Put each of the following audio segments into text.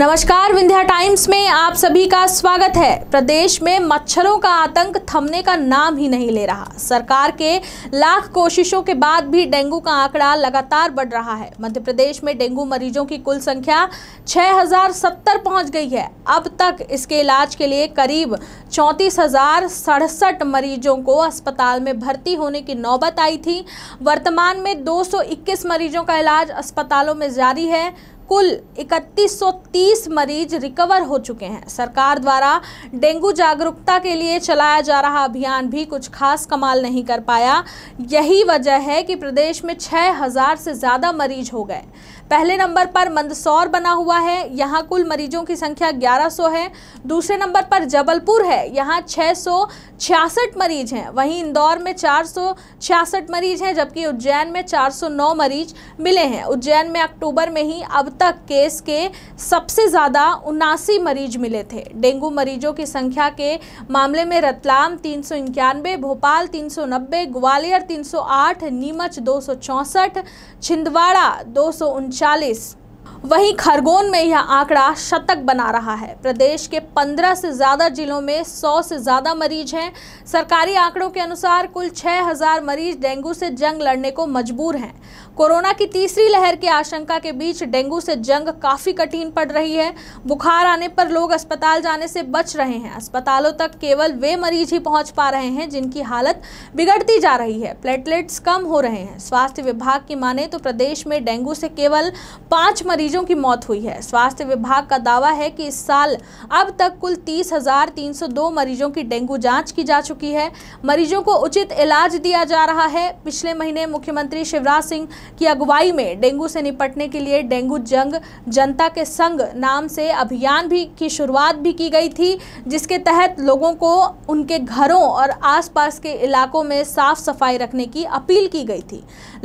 नमस्कार विंध्या टाइम्स में आप सभी का स्वागत है प्रदेश में मच्छरों का आतंक थमने का नाम ही नहीं ले रहा सरकार के लाख कोशिशों के बाद भी डेंगू का आंकड़ा लगातार बढ़ रहा है मध्य प्रदेश में डेंगू मरीजों की कुल संख्या 6070 पहुंच गई है अब तक इसके इलाज के लिए करीब चौंतीस मरीजों को अस्पताल में भर्ती होने की नौबत आई थी वर्तमान में दो मरीजों का इलाज अस्पतालों में जारी है कुल 3130 मरीज रिकवर हो चुके हैं सरकार द्वारा डेंगू जागरूकता के लिए चलाया जा रहा अभियान भी कुछ खास कमाल नहीं कर पाया यही वजह है कि प्रदेश में 6000 से ज़्यादा मरीज हो गए पहले नंबर पर मंदसौर बना हुआ है यहाँ कुल मरीजों की संख्या 1100 है दूसरे नंबर पर जबलपुर है यहाँ छः मरीज हैं वहीं इंदौर में चार मरीज हैं जबकि उज्जैन में चार मरीज मिले हैं उज्जैन में अक्टूबर में ही अब तक केस के सबसे ज़्यादा उनासी मरीज मिले थे डेंगू मरीजों की संख्या के मामले में रतलाम तीन सौ भोपाल तीन सौ नब्बे ग्वालियर तीन सौ आठ नीमच दो सौ चौंसठ छिंदवाड़ा दो सौ उनचालीस वहीं खरगोन में यह आंकड़ा शतक बना रहा है प्रदेश के 15 से ज़्यादा जिलों में 100 से ज़्यादा मरीज हैं सरकारी आंकड़ों के अनुसार कुल 6000 मरीज डेंगू से जंग लड़ने को मजबूर हैं कोरोना की तीसरी लहर की आशंका के बीच डेंगू से जंग काफ़ी कठिन पड़ रही है बुखार आने पर लोग अस्पताल जाने से बच रहे हैं अस्पतालों तक केवल वे मरीज ही पहुँच पा रहे हैं जिनकी हालत बिगड़ती जा रही है प्लेटलेट्स कम हो रहे हैं स्वास्थ्य विभाग की माने तो प्रदेश में डेंगू से केवल पाँच मरीजों की मौत हुई है स्वास्थ्य विभाग का दावा है कि इस साल अब तक कुल तीस मरीजों की डेंगू जांच की जा चुकी है मरीजों को उचित इलाज दिया जा रहा है पिछले महीने मुख्यमंत्री शिवराज सिंह की अगुवाई में डेंगू से निपटने के लिए डेंगू जंग जनता के संग नाम से अभियान भी की शुरुआत भी की गई थी जिसके तहत लोगों को उनके घरों और आसपास के इलाकों में साफ सफाई रखने की अपील की गई थी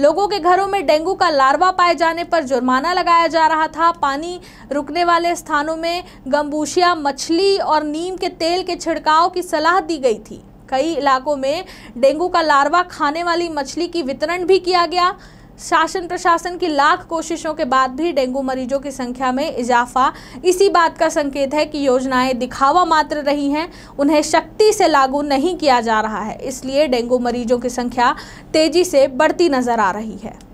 लोगों के घरों में डेंगू का लार्वा पाए जाने पर जुर्माना लगाया जा रहा था पानी रुकने वाले स्थानों में गम्बूशिया मछली और नीम के तेल के छिड़काव की सलाह दी गई थी कई इलाकों में डेंगू का लार्वा खाने वाली मछली की वितरण भी किया गया शासन प्रशासन की लाख कोशिशों के बाद भी डेंगू मरीजों की संख्या में इजाफा इसी बात का संकेत है कि योजनाएं दिखावा मात्र रही हैं उन्हें शक्ति से लागू नहीं किया जा रहा है इसलिए डेंगू मरीजों की संख्या तेजी से बढ़ती नजर आ रही है